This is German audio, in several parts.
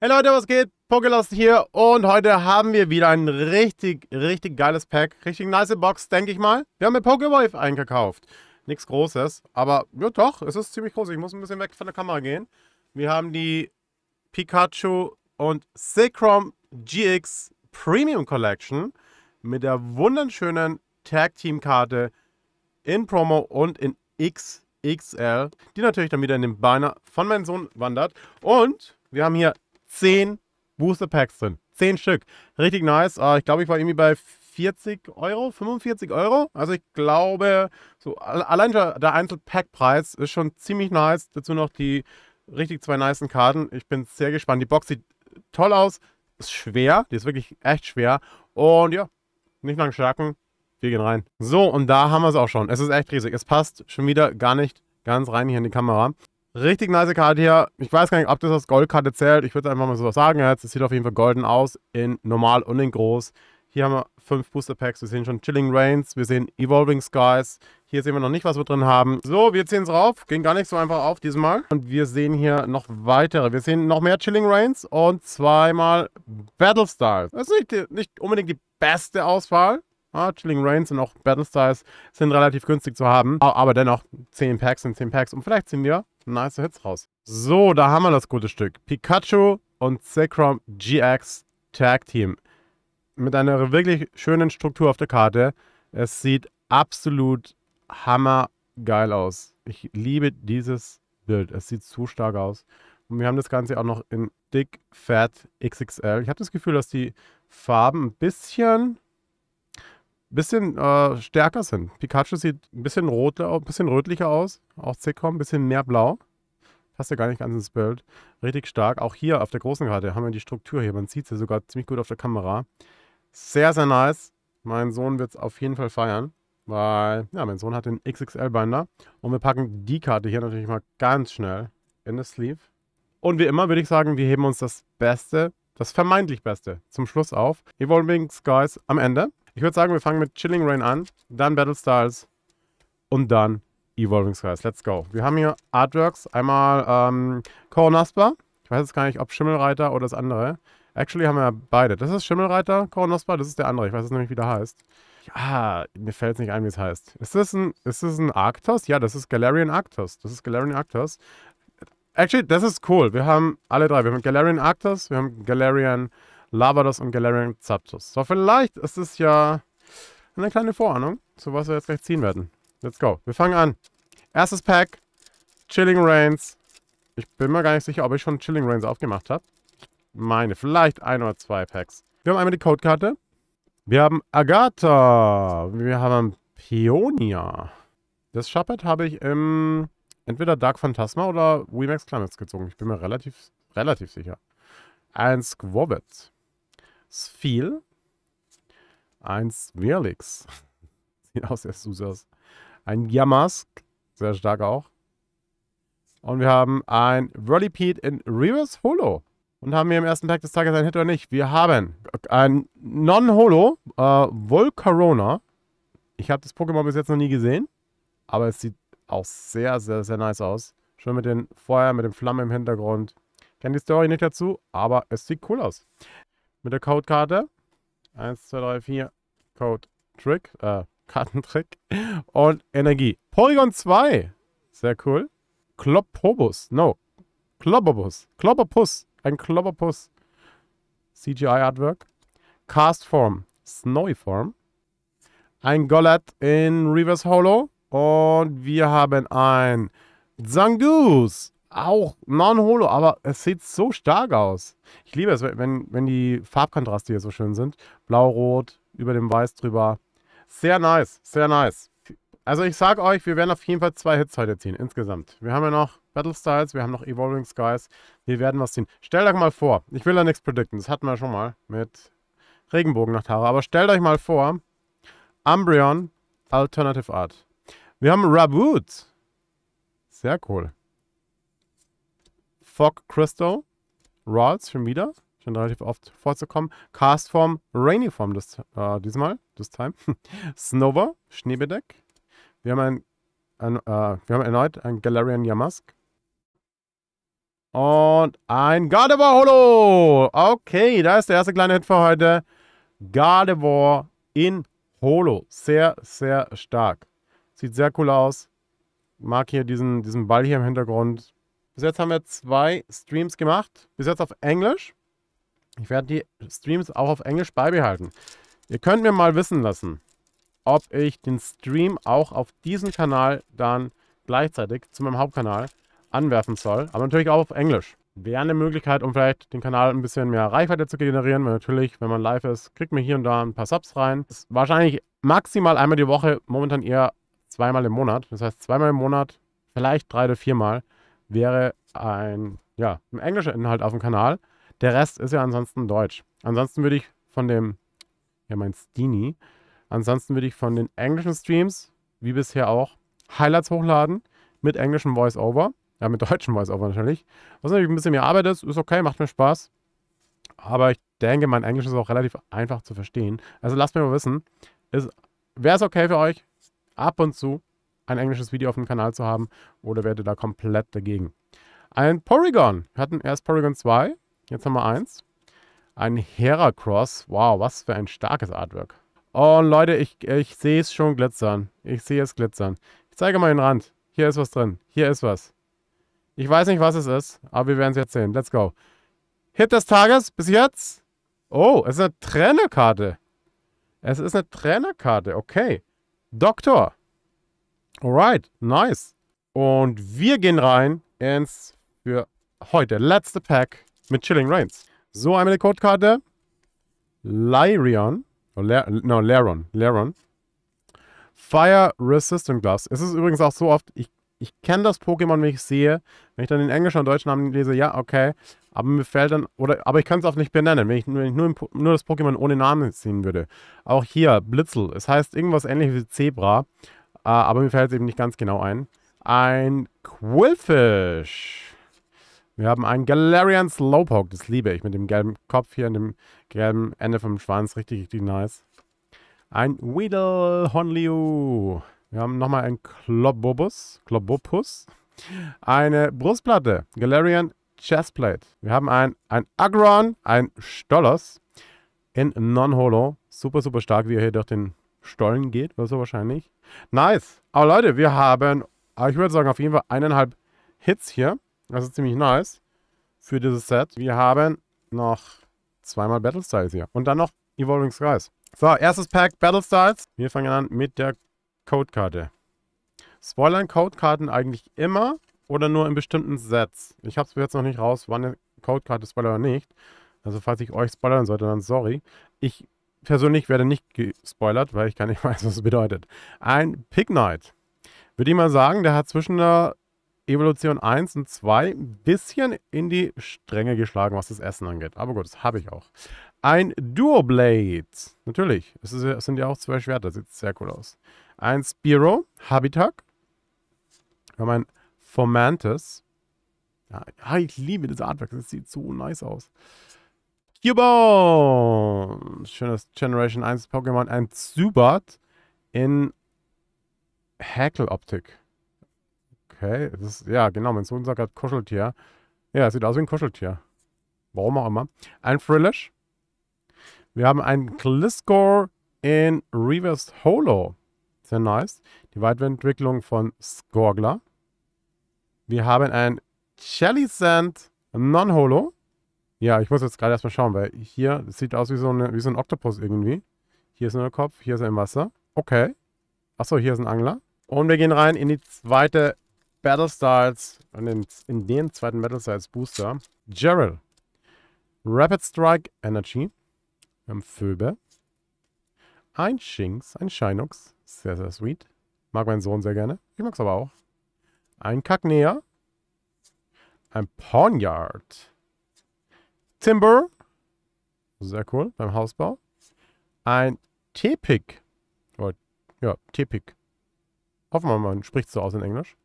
Hey Leute, was geht? Pokelost hier und heute haben wir wieder ein richtig, richtig geiles Pack. Richtig nice Box, denke ich mal. Wir haben eine Pokewave eingekauft. Nichts Großes, aber ja doch, es ist ziemlich groß. Ich muss ein bisschen weg von der Kamera gehen. Wir haben die Pikachu und Zekrom GX Premium Collection mit der wunderschönen Tag Team Karte in Promo und in XXL, die natürlich dann wieder in den Beiner von meinem Sohn wandert. Und wir haben hier 10 Booster Packs drin. 10 Stück. Richtig nice. Ah, ich glaube, ich war irgendwie bei 40 Euro, 45 Euro. Also ich glaube, so allein der Einzelpackpreis ist schon ziemlich nice. Dazu noch die richtig zwei nice Karten. Ich bin sehr gespannt. Die Box sieht toll aus. Ist schwer. Die ist wirklich echt schwer. Und ja, nicht lang schlacken. Wir gehen rein. So, und da haben wir es auch schon. Es ist echt riesig. Es passt schon wieder gar nicht ganz rein hier in die Kamera. Richtig nice Karte hier. Ich weiß gar nicht, ob das als Goldkarte zählt. Ich würde einfach mal so sagen jetzt. Es sieht auf jeden Fall golden aus. In normal und in groß. Hier haben wir fünf Booster Packs. Wir sehen schon Chilling Rains. Wir sehen Evolving Skies. Hier sehen wir noch nicht, was wir drin haben. So, wir ziehen es rauf. Ging gar nicht so einfach auf dieses Mal. Und wir sehen hier noch weitere. Wir sehen noch mehr Chilling Rains und zweimal Battle Battlestars. Das ist nicht, nicht unbedingt die beste Auswahl. Ah, Chilling Rains und auch Battle Battlestars sind relativ günstig zu haben. Aber dennoch 10 Packs sind 10 Packs. Und vielleicht ziehen wir nice Hits raus. So, da haben wir das gute Stück. Pikachu und Zekrom GX Tag Team. Mit einer wirklich schönen Struktur auf der Karte. Es sieht absolut hammergeil aus. Ich liebe dieses Bild. Es sieht zu stark aus. Und wir haben das Ganze auch noch in dick, fett, XXL. Ich habe das Gefühl, dass die Farben ein bisschen bisschen äh, stärker sind. Pikachu sieht ein bisschen, rot, ein bisschen rötlicher aus, auch Zekrom, ein bisschen mehr blau. Passt ja gar nicht ganz ins Bild. Richtig stark. Auch hier auf der großen Karte haben wir die Struktur hier. Man sieht sie sogar ziemlich gut auf der Kamera. Sehr, sehr nice. Mein Sohn wird es auf jeden Fall feiern, weil ja, mein Sohn hat den XXL-Binder. Und wir packen die Karte hier natürlich mal ganz schnell in das Sleeve. Und wie immer würde ich sagen, wir heben uns das Beste, das vermeintlich Beste zum Schluss auf. Evolving Skies am Ende. Ich würde sagen, wir fangen mit Chilling Rain an, dann Battle Stars und dann Evolving Skies. Let's go. Wir haben hier Artworks. Einmal ähm, Coronospa. Ich weiß jetzt gar nicht, ob Schimmelreiter oder das andere. Actually haben wir beide. Das ist Schimmelreiter, Coronospa, das ist der andere. Ich weiß jetzt nämlich, wie der heißt. Ah, mir fällt es nicht ein, wie es heißt. Ist das ein, ist das ein Arctos? Ja, das ist Galarian Arctos. Das ist Galarian Arctos. Actually, das ist cool. Wir haben alle drei. Wir haben Galarian Arctos, wir haben Galarian Lavados und Galarian Zapdos. So, vielleicht ist es ja eine kleine Vorahnung, zu was wir jetzt gleich ziehen werden. Let's go. Wir fangen an. Erstes Pack. Chilling Rains. Ich bin mir gar nicht sicher, ob ich schon Chilling Rains aufgemacht habe. Ich Meine, vielleicht ein oder zwei Packs. Wir haben einmal die Codekarte. Wir haben Agatha. Wir haben Peonia. Das Shuppet habe ich im entweder Dark Phantasma oder Remax Climates gezogen. Ich bin mir relativ, relativ sicher. Ein Squabbit. Sphil. Eins Virlix. Sieht aus sehr süß aus. Ein Yamask. Sehr stark auch. Und wir haben ein Rollipede in Reverse Holo. Und haben wir im ersten Tag des Tages ein Hit oder nicht? Wir haben ein Non-Holo äh, Volcarona. Ich habe das Pokémon bis jetzt noch nie gesehen. Aber es sieht auch sehr, sehr, sehr nice aus. Schön mit dem Feuer, mit dem Flammen im Hintergrund. Kenne die Story nicht dazu, aber es sieht cool aus mit der Codekarte. 1, 2, 3, 4. Code Trick. Äh, Kartentrick. Und Energie. Polygon 2. Sehr cool. Kloppobus. No. Klobobus. Klobopus. Ein Kloppopus. CGI Artwork. Cast Form. Snowy Form. Ein Gollet in Reverse Hollow. Und wir haben ein Zangoose auch non-holo, aber es sieht so stark aus. Ich liebe es, wenn, wenn die Farbkontraste hier so schön sind. Blau-Rot, über dem Weiß drüber. Sehr nice, sehr nice. Also ich sage euch, wir werden auf jeden Fall zwei Hits heute ziehen, insgesamt. Wir haben ja noch Battle Styles, wir haben noch Evolving Skies. Wir werden was ziehen. Stellt euch mal vor, ich will da nichts predikten, das hatten wir schon mal mit Regenbogen nach Tara. Aber stellt euch mal vor, Umbreon Alternative Art. Wir haben Raboot. Sehr cool. Fog Crystal, Rolls schon wieder, schon relativ oft vorzukommen. Castform, Form, das, äh, diesmal, this time. Snover, Schneebedeck. Wir haben, ein, ein äh, wir haben erneut ein Galarian Yamask. Und ein Gardevoir Holo. Okay, da ist der erste kleine Hit für heute. Gardevoir in Holo. Sehr, sehr stark. Sieht sehr cool aus. Mag hier diesen, diesen Ball hier im Hintergrund. Bis jetzt haben wir zwei Streams gemacht. Bis jetzt auf Englisch. Ich werde die Streams auch auf Englisch beibehalten. Ihr könnt mir mal wissen lassen, ob ich den Stream auch auf diesem Kanal dann gleichzeitig zu meinem Hauptkanal anwerfen soll. Aber natürlich auch auf Englisch. Wäre eine Möglichkeit, um vielleicht den Kanal ein bisschen mehr Reichweite zu generieren. Weil natürlich, wenn man live ist, kriegt man hier und da ein paar Subs rein. Ist wahrscheinlich maximal einmal die Woche, momentan eher zweimal im Monat. Das heißt, zweimal im Monat, vielleicht drei oder viermal wäre ein, ja, ein englischer Inhalt auf dem Kanal. Der Rest ist ja ansonsten Deutsch. Ansonsten würde ich von dem, ja mein Steenie, ansonsten würde ich von den englischen Streams, wie bisher auch, Highlights hochladen mit englischem Voice-Over. Ja, mit deutschem Voice-Over natürlich. Was natürlich ein bisschen mehr Arbeit ist, ist okay, macht mir Spaß. Aber ich denke, mein Englisch ist auch relativ einfach zu verstehen. Also lasst mir mal wissen, wäre es okay für euch, ab und zu ein englisches Video auf dem Kanal zu haben oder werde da komplett dagegen. Ein Porygon. Wir hatten erst Porygon 2, jetzt haben wir 1. Ein Heracross. Wow, was für ein starkes Artwork. Oh Leute, ich, ich sehe es schon glitzern. Ich sehe es glitzern. Ich zeige mal den Rand. Hier ist was drin. Hier ist was. Ich weiß nicht, was es ist, aber wir werden es jetzt sehen. Let's go. Hit des Tages bis jetzt. Oh, es ist eine Trainerkarte. Es ist eine Trainerkarte. Okay. Doktor. Alright, nice. Und wir gehen rein ins für heute letzte Pack mit Chilling Rains. So, einmal die Codekarte. Lyrion. Oh, no, Laron. Laron. Fire Resistant Gloves. Es ist übrigens auch so oft, ich, ich kenne das Pokémon, wenn ich sehe. Wenn ich dann den englischen und deutschen Namen lese, ja, okay. Aber mir fällt dann, oder, aber ich kann es auch nicht benennen, wenn ich, wenn ich nur, nur das Pokémon ohne Namen ziehen würde. Auch hier, Blitzel. Es heißt irgendwas ähnliches wie Zebra. Äh, aber mir fällt es eben nicht ganz genau ein. Ein Quillfish. Wir haben einen Galarian Slowpoke. Das liebe ich mit dem gelben Kopf hier und dem gelben Ende vom Schwanz. Richtig, richtig nice. Ein Weedle Honliu. Wir haben nochmal einen Klobobus. Klobopus. Eine Brustplatte. Galarian Chestplate. Wir haben ein, ein Agron, ein Stollos in Non-Holo. Super, super stark, wie er hier durch den Stollen geht oder so wahrscheinlich. Nice. Aber Leute, wir haben, ah, ich würde sagen, auf jeden Fall eineinhalb Hits hier. Das ist ziemlich nice für dieses Set. Wir haben noch zweimal Battle Styles hier. Und dann noch Evolving Skies. So, erstes Pack Battle Styles. Wir fangen an mit der Codekarte. Spoilern Codekarten eigentlich immer oder nur in bestimmten Sets? Ich habe es jetzt noch nicht raus, wann eine Codekarte Spoiler oder nicht. Also falls ich euch spoilern sollte, dann sorry. Ich persönlich werde nicht gespoilert, weil ich gar nicht weiß, was es bedeutet. Ein Pig Knight. Würde ich mal sagen, der hat zwischen der Evolution 1 und 2 ein bisschen in die Stränge geschlagen, was das Essen angeht. Aber gut, das habe ich auch. Ein Duo Blade. Natürlich, es, ist, es sind ja auch zwei Schwerter, sieht sehr cool aus. Ein Spiro, Habitak. Wir haben ein Formantis. Ja, ich liebe das Artwork, das sieht so nice aus. Cubone! Schönes Generation 1 Pokémon. Ein Zubat in Häkeloptik. Okay, das ist, ja genau, mein Sohn sagt gerade halt Kuscheltier. Ja, sieht aus wie ein Kuscheltier. Warum auch immer. Ein Frillish. Wir haben einen Gliscor in Reverse Holo. Sehr nice. Die weitere Entwicklung von Skorgler. Wir haben ein Jelly Sand Non-Holo. Ja, ich muss jetzt gerade erstmal schauen, weil hier, das sieht aus wie so, eine, wie so ein Oktopus irgendwie. Hier ist nur der Kopf, hier ist er im Wasser. Okay. Achso, hier ist ein Angler. Und wir gehen rein in die zweite Battlestars, in den, in den zweiten Battlestars Booster. Gerald. Rapid Strike Energy. Wir haben Phoebe. Ein Shinx, ein Shinox. Sehr, sehr sweet. Mag mein Sohn sehr gerne. Ich mag es aber auch. Ein Kagnea. Ein Ponyard. Timber. Sehr cool, beim Hausbau. Ein Tepik. Ja, Tepik. Hoffen wir mal, man spricht so aus in Englisch.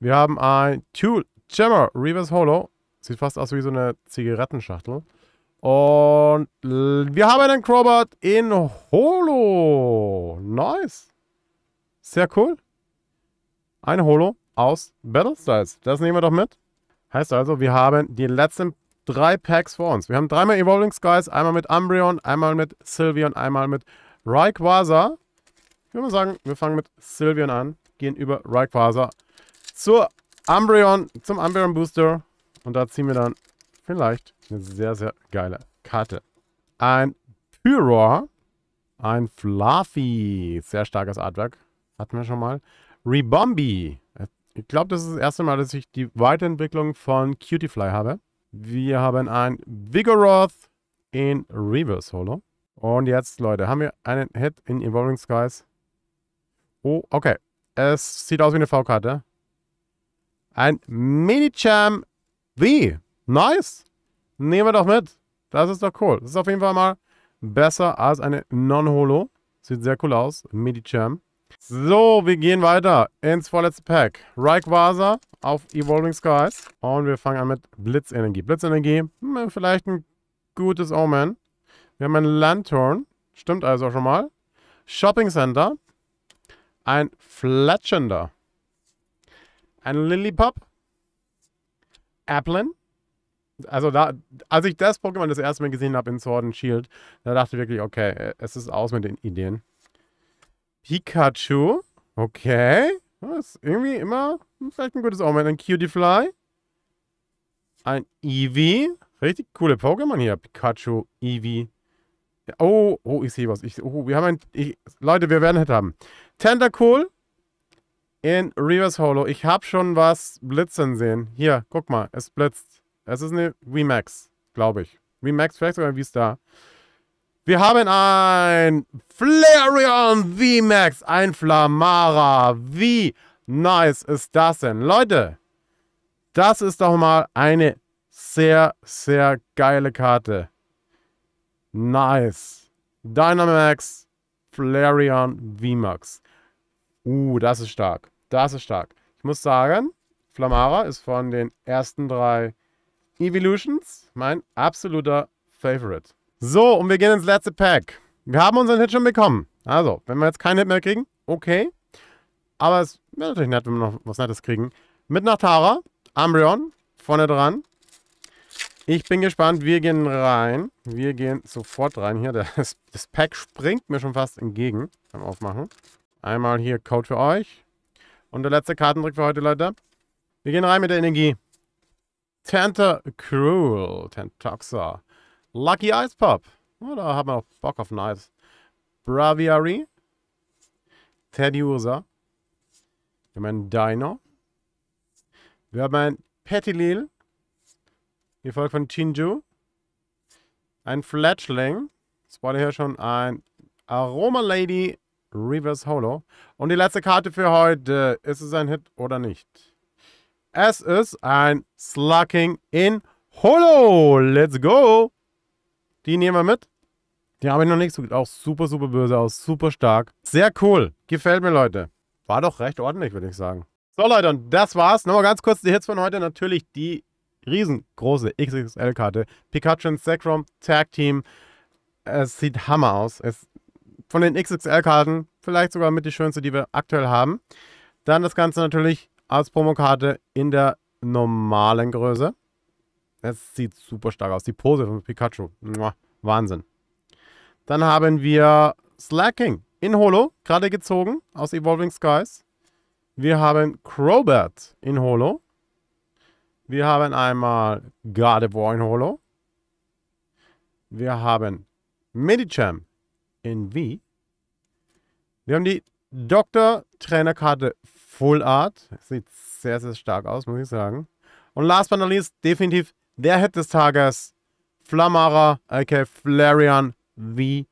Wir haben ein Tool Jammer Reverse Holo. Sieht fast aus wie so eine Zigarettenschachtel. Und wir haben einen Crowbat in Holo. Nice. Sehr cool. Ein Holo aus Battle Styles. Das nehmen wir doch mit. Heißt also, wir haben die letzten drei Packs vor uns. Wir haben dreimal Evolving Skies, einmal mit Umbreon, einmal mit Sylveon, einmal mit Rayquaza. Ich würde mal sagen, wir fangen mit Sylveon an, gehen über Rayquaza zur Umbreon, zum Umbreon Booster. Und da ziehen wir dann vielleicht eine sehr, sehr geile Karte. Ein Pyro, ein Fluffy, sehr starkes Artwork, hatten wir schon mal. Rebombi, ich glaube, das ist das erste Mal, dass ich die Weiterentwicklung von Cutiefly habe. Wir haben ein Vigoroth in Reverse Holo. Und jetzt, Leute, haben wir einen Hit in Evolving Skies. Oh, okay. Es sieht aus wie eine V-Karte. Ein Mini-Cham V. Nice. Nehmen wir doch mit. Das ist doch cool. Das ist auf jeden Fall mal besser als eine Non-Holo. Sieht sehr cool aus. Mini-Cham. So, wir gehen weiter ins vorletzte Pack. Rayquaza auf Evolving Skies. Und wir fangen an mit Blitzenergie. Blitzenergie, hm, vielleicht ein gutes Omen. Wir haben einen Lantern. Stimmt also schon mal. Shopping Center. Ein Fletchender. Ein Lillipop. Applin. Also da, als ich das Pokémon das erste Mal gesehen habe in Sword and Shield, da dachte ich wirklich, okay, äh, es ist aus mit den Ideen. Pikachu. Okay. Das ist irgendwie immer vielleicht ein gutes Omen. Ein Cutifly. Ein Eevee. Richtig coole Pokémon hier. Pikachu, Eevee. oh, oh, ich sehe was. Ich, oh, wir haben ein. Ich, Leute, wir werden Hit haben. Tentacool in Reverse Hollow. Ich habe schon was blitzen sehen. Hier, guck mal. Es blitzt. Es ist eine Remax, glaube ich. Remax, vielleicht sogar wie Star. Wir haben ein Flareon V-Max, ein Flamara. Wie nice ist das denn? Leute, das ist doch mal eine sehr, sehr geile Karte. Nice. Dynamax, Flareon V-Max. Uh, das ist stark. Das ist stark. Ich muss sagen, Flamara ist von den ersten drei Evolutions mein absoluter Favorite. So, und wir gehen ins letzte Pack. Wir haben unseren Hit schon bekommen. Also, wenn wir jetzt keinen Hit mehr kriegen, okay. Aber es wäre natürlich nett, wenn wir noch was Nettes kriegen. Mit nach Tara. Umbreon, vorne dran. Ich bin gespannt. Wir gehen rein. Wir gehen sofort rein. Hier, das, das Pack springt mir schon fast entgegen beim Aufmachen. Einmal hier Code für euch. Und der letzte Kartendrick für heute, Leute. Wir gehen rein mit der Energie. Tenta Cruel. Tentoxa. Lucky Ice Pop. Oh, da haben wir auch Bock auf ein Eis. Braviary. Teddy Ursa. Wir haben einen Dino. Wir haben einen Petilil. Gefolgt von Chinju. Ein Fletchling. Das war hier schon ein Aroma Lady Reverse Holo. Und die letzte Karte für heute. Ist es ein Hit oder nicht? Es ist ein Slucking in Holo. Let's go. Die nehmen wir mit. Die habe ich noch nicht so. Auch super, super böse aus. Super stark. Sehr cool. Gefällt mir, Leute. War doch recht ordentlich, würde ich sagen. So, Leute, und das war's. Nochmal ganz kurz die Hits von heute. Natürlich die riesengroße XXL-Karte. Pikachu und Zekrom, Tag Team. Es sieht Hammer aus. Es, von den XXL-Karten vielleicht sogar mit die schönste, die wir aktuell haben. Dann das Ganze natürlich als Promokarte in der normalen Größe. Das sieht super stark aus. Die Pose von Pikachu. Wahnsinn. Dann haben wir Slacking in Holo, gerade gezogen aus Evolving Skies. Wir haben Crowbat in Holo. Wir haben einmal Gardevoir in Holo. Wir haben Medicham in V. Wir haben die Dr. Trainerkarte Full Art. Sieht sehr, sehr stark aus, muss ich sagen. Und last but not least, definitiv der Hit des Tages, Flamara, aka Flareon V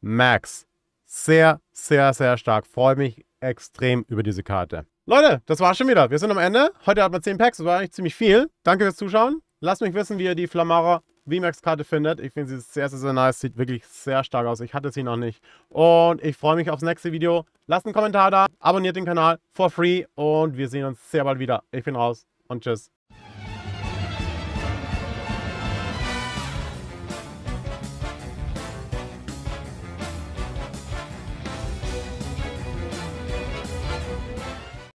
Max. Sehr, sehr, sehr stark. Freue mich extrem über diese Karte. Leute, das war's schon wieder. Wir sind am Ende. Heute hatten wir 10 Packs, das war eigentlich ziemlich viel. Danke fürs Zuschauen. Lasst mich wissen, wie ihr die Flamara VMAX-Karte findet. Ich finde sie sehr, sehr, sehr nice. Sieht wirklich sehr stark aus. Ich hatte sie noch nicht. Und ich freue mich aufs nächste Video. Lasst einen Kommentar da, abonniert den Kanal for free und wir sehen uns sehr bald wieder. Ich bin raus und tschüss.